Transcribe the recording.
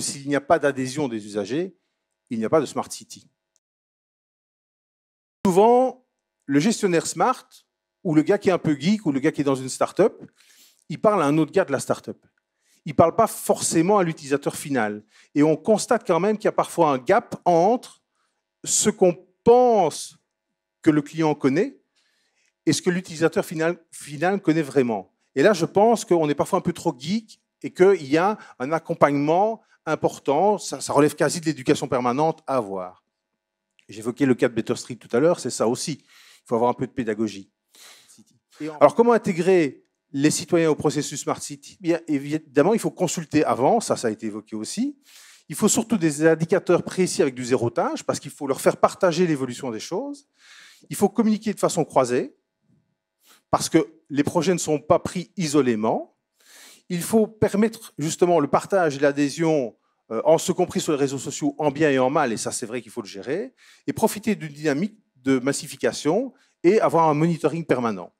s'il n'y a pas d'adhésion des usagers, il n'y a pas de Smart City. Souvent, le gestionnaire Smart, ou le gars qui est un peu geek, ou le gars qui est dans une start-up, il parle à un autre gars de la start-up. Il ne parle pas forcément à l'utilisateur final. Et on constate quand même qu'il y a parfois un gap entre ce qu'on pense que le client connaît et ce que l'utilisateur final, final connaît vraiment. Et là, je pense qu'on est parfois un peu trop geek et qu'il y a un accompagnement important, ça, relève quasi de l'éducation permanente à avoir. J'évoquais le cas de Better Street tout à l'heure, c'est ça aussi. Il faut avoir un peu de pédagogie. Alors comment intégrer les citoyens au processus Smart City Bien, Évidemment, il faut consulter avant, ça, ça a été évoqué aussi. Il faut surtout des indicateurs précis avec du zéro zérotage, parce qu'il faut leur faire partager l'évolution des choses. Il faut communiquer de façon croisée, parce que les projets ne sont pas pris isolément il faut permettre justement le partage et l'adhésion, euh, en ce compris sur les réseaux sociaux, en bien et en mal, et ça c'est vrai qu'il faut le gérer, et profiter d'une dynamique de massification et avoir un monitoring permanent.